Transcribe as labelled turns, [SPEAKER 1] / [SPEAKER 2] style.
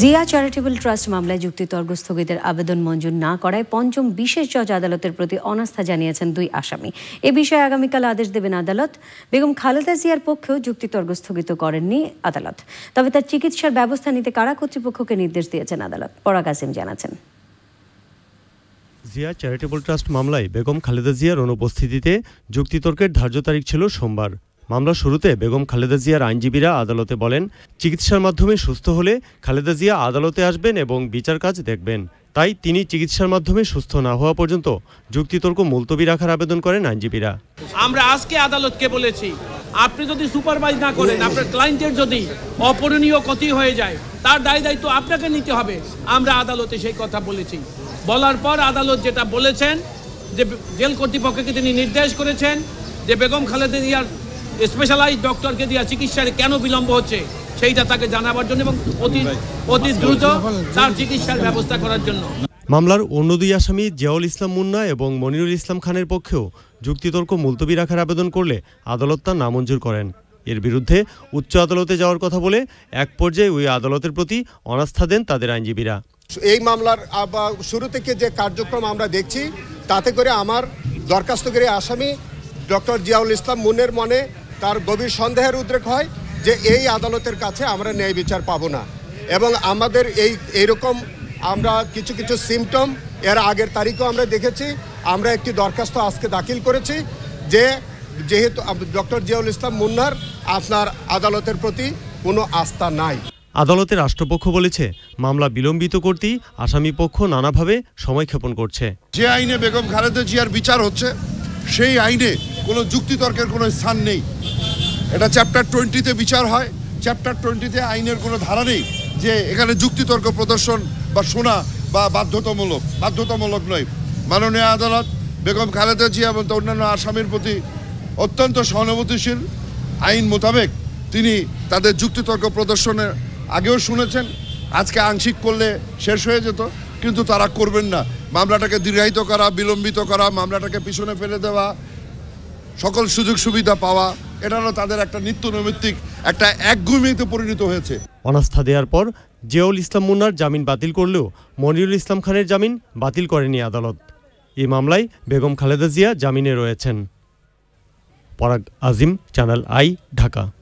[SPEAKER 1] Zia charitable trust মামলায় যুক্তি তর্ক স্থগিতের আবেদন মঞ্জুর না করায় পঞ্চম বিশেষ জজ আদালতের প্রতি অনাস্থা জানিয়েছেন দুই আসামি এ বিষয়ে আগামীকাল আদেশ দেবেন আদালত বেগম খালেদা জিয়ার পক্ষেও যুক্তিতর্ক স্থগিত করেননি আদালত তবে তার চিকিৎসার ব্যবস্থা নিতে কারা কর্তৃপক্ষকে নির্দেশ দিয়েছেন আদালত পরাগ আসিম জানাচ্ছেন
[SPEAKER 2] জিয়া চ্যারিটেবল ট্রাস্ট মামলায় বেগম খালেদা জিয়ার অনুপস্থিতিতে যুক্তিতর্কের ধার্য তারিখ ছিল সোমবার মামলার শুরুতে বেগম খালেদা জিয়ার আইনজীবীরা আদালতে বলেন চিকিৎসার মাধ্যমে সুস্থ হলে খালেদা জিয়া আদালতে আসবেন এবং বিচার কাজ দেখবেন তাই তিনি চিকিৎসার মাধ্যমে সুস্থ না হওয়া পর্যন্ত যুক্তিতর্ক মুলতবি রাখার আবেদন করেন আইনজীবীরা
[SPEAKER 3] আমরা আজকে আদালতকে বলেছি আপনি যদি সুপারভাইজ না করেন আপনার ক্লায়েন্টের যদি অপরণীয় ক্ষতি হয়ে যায় তার দায় দায়িত্ব আপনাকে নিতে হবে আমরা আদালতে সেই কথা বলেছি বলার পর আদালত যেটা বলেছেন যে জেল কর্তৃপক্ষকে তিনি নির্দেশ করেছেন যে বেগম খালেদা জিয়ার স্পেশালাইজ ডক্টরকে দেওয়া চিকিৎসার কেন বিলম্ব হচ্ছে সেইটা তাকে জানাবার জন্য এবং অতি অতি দ্রুত তার চিকিৎসার ব্যবস্থা করার জন্য
[SPEAKER 2] মামলার অন্য দুই আসামি জিয়াউল ইসলাম মুন্না এবং মনিরুল ইসলাম খানের পক্ষেও যুক্তিতর্ক মুলতবি রাখার আবেদন করলে আদালত তা নামঞ্জুর করেন এর বিরুদ্ধে উচ্চ আদালতে যাওয়ার কথা বলে এক পর্যায়ে ওই আদালতের প্রতি অনাস্থা দেন তাদের আইনজীবীরা
[SPEAKER 4] এই মামলার শুরু থেকে যে কার্যক্রম আমরা দেখছি তাতে করে আমার দরখাস্তকারী আসামি ডক্টর জিয়াউল ইসলাম মুন্নের মনে তার গভীর সন্দেহের উদ্রেক হয় যে এই আদালতের কাছে আমরা ন্যায় বিচার পাব না এবং আমাদের এই এইরকম আমরা কিছু কিছু সিমটম এর আগের তারিখও আমরা দেখেছি আমরা একটি দরখাস্ত আজকে দাখিল করেছি যে যেহেতু ডক্টর জিয়াউল ইসলাম মুন্নার আপনার আদালতের প্রতি কোনো আস্থা নাই
[SPEAKER 2] আদালতে রাষ্ট্রপক্ষ বলেছে মামলা বিলম্বিত করতেই আসামি পক্ষ নানাভাবে সময় ক্ষেপণ করছে
[SPEAKER 5] যে আইনে বেগম খালেদা জিয়ার বিচার হচ্ছে সেই আইনে কোনো যুক্তিতর্কের কোনো স্থান নেই এটা চ্যাপ্টার টোয়েন্টিতে বিচার হয় চ্যাপ্টার টোয়েন্টিতে আইনের কোনো ধারা নেই যে এখানে যুক্তিতর্ক প্রদর্শন বা শোনা বা বাধ্যতামূলক বাধ্যতামূলক নয় মাননীয় আদালত বেগম খালেদা জিয়া এবং অন্যান্য আসামির প্রতি অত্যন্ত সহানুভূতিশীল আইন মোতাবেক তিনি তাদের যুক্তিতর্ক প্রদর্শনের আগেও শুনেছেন আজকে আংশিক করলে শেষ হয়ে যেত কিন্তু তারা করবেন না মামলাটাকে দীর্ঘায়িত করা বিলম্বিত করা মামলাটাকে পিছনে ফেলে দেওয়া সকল সুযোগ সুবিধা পাওয়া এটারও তাদের একটা নিত্য নৈমিত্তিক একটা একগুমিতে পরিণত হয়েছে
[SPEAKER 2] অনাস্থা দেওয়ার পর জিয়াউল ইসলাম মুন্নার জামিন বাতিল করলেও মনিরুল ইসলাম খানের জামিন বাতিল করেনি আদালত এই মামলায় বেগম খালেদা জিয়া জামিনে রয়েছেন পরাগ আজিম চ্যানেল আই ঢাকা